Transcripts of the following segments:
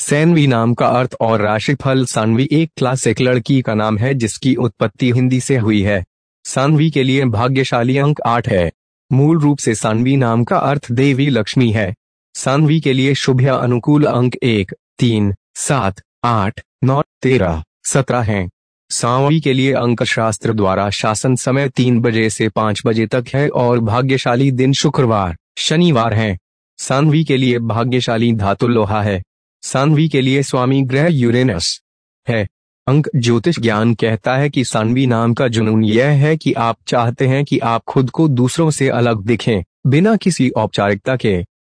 सैनवी नाम का अर्थ और राशिफल सानवी एक क्लासिक लड़की का नाम है जिसकी उत्पत्ति हिंदी से हुई है सानवी के लिए भाग्यशाली अंक आठ है मूल रूप से सानवी नाम का अर्थ देवी लक्ष्मी है सानवी के लिए शुभ या अनुकूल अंक एक तीन सात आठ नौ तेरह सत्रह हैं। सावी के लिए अंक शास्त्र द्वारा शासन समय तीन बजे से पांच बजे तक है और भाग्यशाली दिन शुक्रवार शनिवार है सानवी के लिए भाग्यशाली धातु लोहा है सानवी के लिए स्वामी ग्रह यूरेनस है अंक ज्योतिष ज्ञान कहता है कि सानवी नाम का जुनून यह है कि आप चाहते हैं कि आप खुद को दूसरों से अलग दिखें बिना किसी औपचारिकता के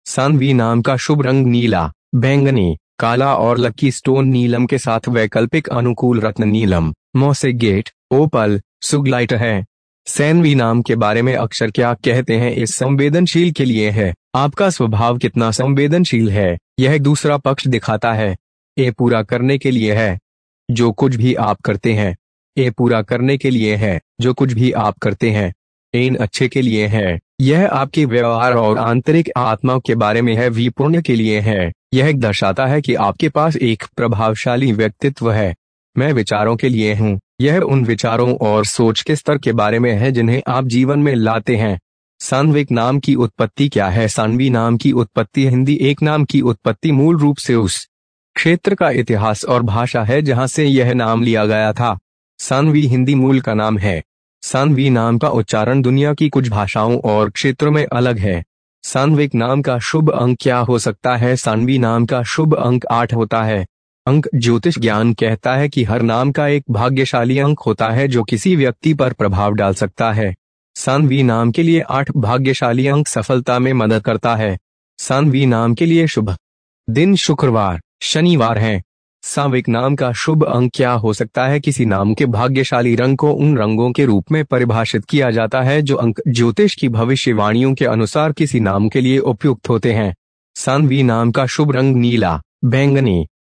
सानवी नाम का शुभ रंग नीला बैंगनी काला और लकी स्टोन नीलम के साथ वैकल्पिक अनुकूल रत्न नीलम मोसे गेट ओपल सुगलाइट है सैनवी नाम के बारे में अक्सर क्या कहते हैं इस संवेदनशील के लिए है आपका स्वभाव कितना संवेदनशील है यह दूसरा पक्ष दिखाता है ये पूरा करने के लिए है जो कुछ भी आप करते हैं ये पूरा करने के लिए है जो कुछ भी आप करते हैं इन अच्छे के लिए है यह आपके व्यवहार और आंतरिक आत्मा के बारे में है वी पुण्य के लिए है यह दर्शाता है कि आपके पास एक प्रभावशाली व्यक्तित्व है मैं विचारों के लिए हूँ यह उन विचारों और सोच के स्तर के बारे में है जिन्हें आप जीवन में लाते हैं सान्विक नाम की उत्पत्ति क्या है सानवी नाम की उत्पत्ति हिंदी एक नाम की उत्पत्ति मूल रूप से उस क्षेत्र का इतिहास और भाषा है जहां से यह नाम लिया गया था सान्वी हिंदी मूल का नाम है सान्वी नाम का उच्चारण दुनिया की कुछ भाषाओं और क्षेत्रों में अलग है सानविक नाम का शुभ अंक क्या हो सकता है सानवी नाम का शुभ अंक आठ होता है अंक ज्योतिष ज्ञान कहता है कि हर नाम का एक भाग्यशाली अंक होता है जो किसी व्यक्ति पर प्रभाव डाल सकता है वी नाम के लिए आठ भाग्यशाली अंक सफलता में मदद करता है वी नाम के लिए शुभ दिन शुक्रवार शनिवार है साविक नाम का शुभ अंक क्या हो सकता है किसी नाम के भाग्यशाली रंग को उन रंगों के रूप में परिभाषित किया जाता है जो अंक ज्योतिष की भविष्यवाणियों के अनुसार किसी नाम के लिए उपयुक्त होते हैं वी नाम का शुभ रंग नीला बैंगनी